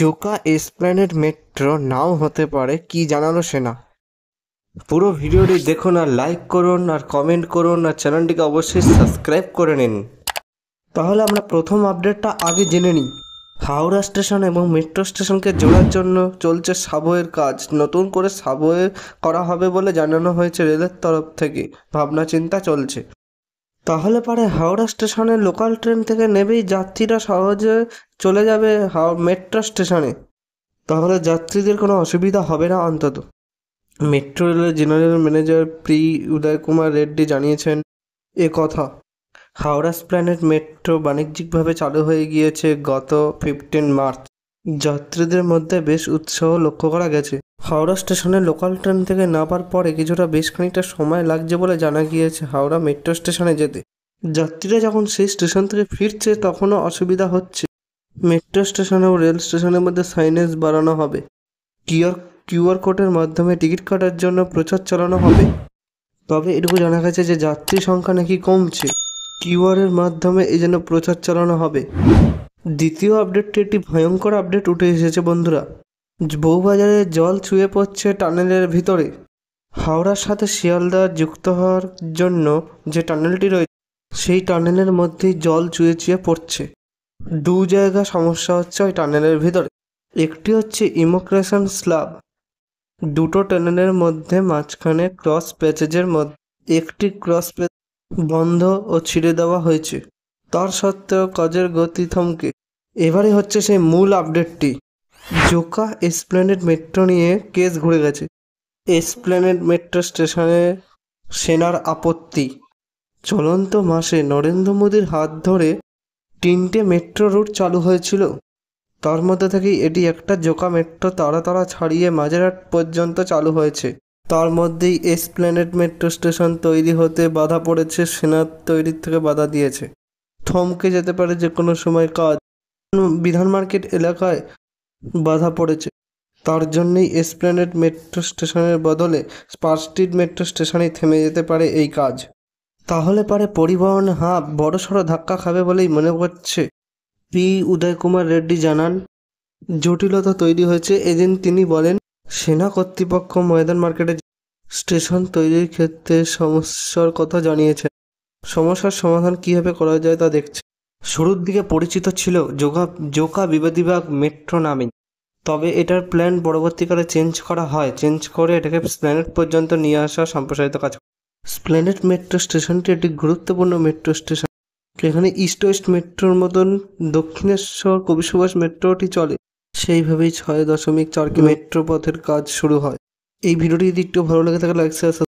Joka Esplanade metro নাও হতে পারে কি জানালো সেনা পুরো ভিডিওটি দেখুন আর লাইক করুন আর কমেন্ট করুন আর চ্যানেলটিকে অবশ্যই সাবস্ক্রাইব করে নিন তাহলে আমরা প্রথম আপডেটটা আগে জেনে নিই হাওড়া স্টেশন এবং মেট্রো স্টেশনকে জোড়ার জন্য চলছে সাবওয়ের কাজ নতুন করে সাবওয়ে করা হবে বলে জানানো হয়েছে রেলের তরফ থেকে ভাবনা চিন্তা চলছে তাহলে পারে হাওড়া স্টেশনে লোকাল ট্রেন থেকে নেবেই যাত্রীরা সহজে চলে যাবে মেট্রো স্টেশনে তাহলে যাত্রীদের কোনো অসুবিধা হবে না অন্তত মেট্রো রেলের জেনারেল ম্যানেজার প্রি উদয় কুমার রেড্ডি জানিয়েছেন এ কথা হাওড়া স্প্ল্যানেট মেট্রো বাণিজ্যিকভাবে চালু হয়ে গিয়েছে গত ফিফটিন মার্চ যাত্রীদের মধ্যে বেশ উৎসাহ লক্ষ্য করা গেছে হাওড়া স্টেশনে লোকাল ট্রেন থেকে নামার পরে কিছুটা বেশ খানিকটা সময় লাগছে বলে জানা গিয়েছে হাওড়া মেট্রো স্টেশনে যেতে যাত্রীরা যখন সেই স্টেশন থেকে ফিরছে তখনও অসুবিধা হচ্ছে মেট্রো স্টেশন ও রেল স্টেশনের মধ্যে সাইনেজ বাড়ানো হবে কিউআর কিউআর কোডের মাধ্যমে টিকিট কাটার জন্য প্রচার চালানো হবে তবে এটুকু জানা গেছে যে যাত্রী সংখ্যা নাকি কমছে কিউআরের মাধ্যমে এই জন্য প্রচার চালানো হবে দ্বিতীয় আপডেটটি একটি ভয়ঙ্কর আপডেট উঠে এসেছে বন্ধুরা বউবাজারে জল ছুঁয়ে পড়ছে টানেলের ভিতরে হাওড়ার সাথে শিয়ালদা যুক্ত হওয়ার জন্য যে টানেলটি রয়েছে সেই টানেলের মধ্যেই জল চুয়ে চুয়ে পড়ছে দু জায়গা সমস্যা হচ্ছে ওই টানেলের ভিতরে একটি হচ্ছে ইমোক্রেশন স্ল্যাব দুটো টানেলের মধ্যে মাঝখানে ক্রস প্যাচেজের মধ্যে একটি ক্রস প্যাচ বন্ধ ও ছিঁড়ে দেওয়া হয়েছে তার সত্ত্বেও কাজের গতি থমকে এবারে হচ্ছে সেই মূল আপডেটটি জোকা এসপ্লেনেড মেট্রো নিয়ে কেস ঘুরে গেছে এসপ্লেনেড মেট্রো স্টেশনে সেনার আপত্তি চলন্ত মাসে নরেন্দ্র মোদীর হাত ধরে তিনটে মেট্রো রুট চালু হয়েছিল তার মধ্যে থেকেই এটি একটা জোকা মেট্রো তারা তারা ছাড়িয়ে মাঝেরহাট পর্যন্ত চালু হয়েছে তার মধ্যেই এসপ্ল্যানেড মেট্রো স্টেশন তৈরি হতে বাধা পড়েছে সেনার তৈরির থেকে বাধা দিয়েছে থমকে যেতে পারে যে কোনো সময় কাজ বিধান মার্কেট এলাকায় বাধা পড়েছে তার জন্যই এসপ্ল্যানেড মেট্রো স্টেশনের বদলে স্পার স্ট্রিট মেট্রো স্টেশনেই থেমে যেতে পারে এই কাজ তাহলে পারে পরিবহন হাব সড়ো ধাক্কা খাবে বলেই মনে করছে পি উদয় কুমার রেড্ডি জানান জটিলতা তৈরি হয়েছে এদিন তিনি বলেন সেনা কর্তৃপক্ষ ময়দান মার্কেটে স্টেশন তৈরির ক্ষেত্রে সমস্যার কথা জানিয়েছেন সমস্যার সমাধান কীভাবে করা যায় তা দেখছে শুরুর দিকে পরিচিত ছিল যোগা জোকা বিবাদীবাগ মেট্রো নামে তবে এটার প্ল্যান পরবর্তীকালে চেঞ্জ করা হয় চেঞ্জ করে এটাকে স্প্ল্যানেট পর্যন্ত নিয়ে আসা সম্প্রসারিত কাজ স্প্ল্যানেট মেট্রো স্টেশনটি একটি গুরুত্বপূর্ণ মেট্রো স্টেশন এখানে ইস্ট ওয়েস্ট মেট্রোর মতন দক্ষিণেশ্বর কবি সুভাষ মেট্রোটি চলে সেইভাবেই ছয় দশমিক চার কি মেট্রো পথের কাজ শুরু হয় এই ভিডিওটি যদি একটু ভালো লাগে থাকে লাইক শেয়ার